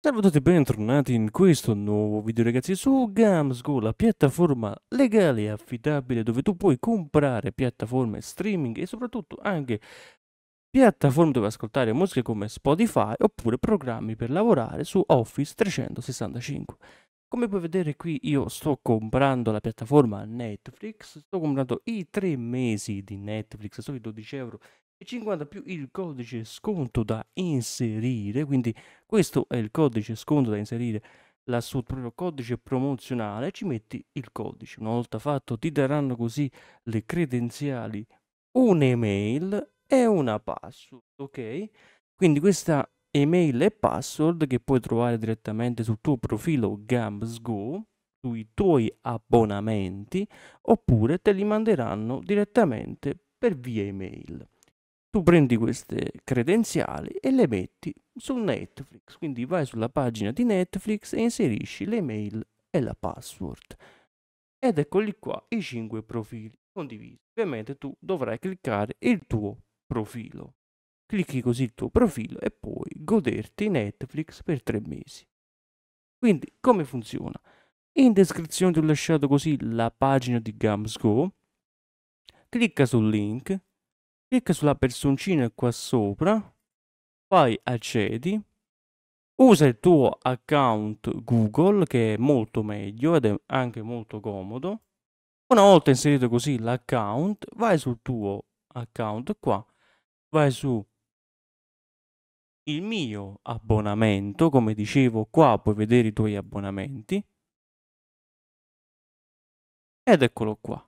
Salve a tutti e bentornati in questo nuovo video ragazzi su Gamsgo, la piattaforma legale e affidabile dove tu puoi comprare piattaforme streaming e soprattutto anche piattaforme dove ascoltare musiche come Spotify oppure programmi per lavorare su Office 365. Come puoi vedere qui io sto comprando la piattaforma Netflix, sto comprando i tre mesi di Netflix, soli 12 euro 50 più il codice sconto da inserire quindi questo è il codice sconto da inserire la il proprio codice promozionale ci metti il codice una volta fatto ti daranno così le credenziali un'email e una password ok quindi questa email e password che puoi trovare direttamente sul tuo profilo GAMSGO sui tuoi abbonamenti oppure te li manderanno direttamente per via email tu prendi queste credenziali e le metti su Netflix. Quindi vai sulla pagina di Netflix e inserisci l'email e la password. Ed eccoli qua i 5 profili condivisi. Ovviamente tu dovrai cliccare il tuo profilo. Clicchi così il tuo profilo e puoi goderti Netflix per 3 mesi. Quindi come funziona? In descrizione ti ho lasciato così la pagina di Gums Clicca sul link Clicca sulla personcina qua sopra, poi accedi, usa il tuo account Google che è molto meglio ed è anche molto comodo. Una volta inserito così l'account, vai sul tuo account qua, vai su il mio abbonamento, come dicevo qua puoi vedere i tuoi abbonamenti. Ed eccolo qua.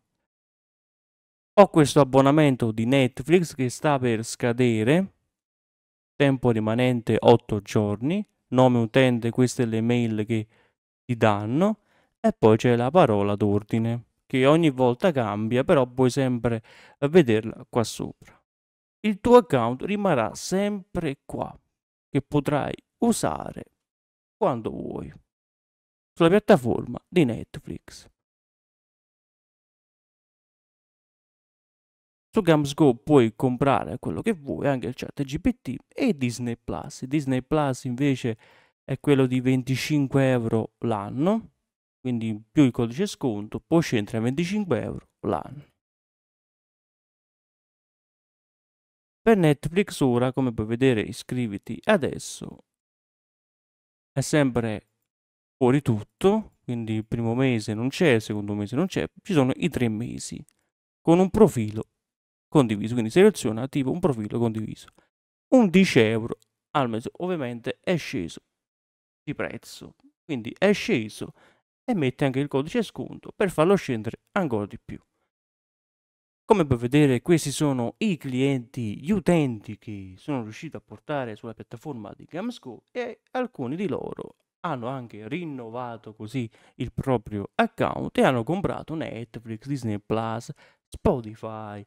Ho questo abbonamento di Netflix che sta per scadere, tempo rimanente 8 giorni, nome utente, queste le mail che ti danno e poi c'è la parola d'ordine che ogni volta cambia, però puoi sempre vederla qua sopra. Il tuo account rimarrà sempre qua che potrai usare quando vuoi sulla piattaforma di Netflix. Su GamsGo puoi comprare quello che vuoi, anche il chat GPT e Disney Plus. Disney Plus invece è quello di 25 euro l'anno, quindi più il codice sconto, poi scendere a 25 euro l'anno. Per Netflix ora, come puoi vedere, iscriviti adesso. È sempre fuori tutto, quindi il primo mese non c'è, il secondo mese non c'è, ci sono i tre mesi con un profilo condiviso, quindi seleziona tipo un profilo condiviso. 11 euro al mese ovviamente è sceso di prezzo, quindi è sceso e mette anche il codice sconto per farlo scendere ancora di più. Come puoi vedere questi sono i clienti, gli utenti che sono riusciti a portare sulla piattaforma di Gamsco e alcuni di loro hanno anche rinnovato così il proprio account e hanno comprato Netflix, Disney Plus, Spotify,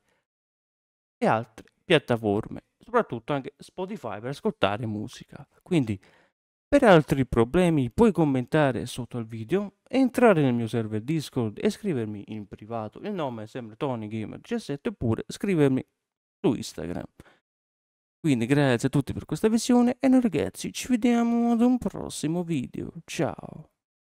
e altre piattaforme, soprattutto anche Spotify per ascoltare musica. Quindi per altri problemi puoi commentare sotto al video, entrare nel mio server Discord e scrivermi in privato. Il nome è sempre TonyGamer17 oppure scrivermi su Instagram. Quindi grazie a tutti per questa visione e noi ragazzi ci vediamo ad un prossimo video. Ciao!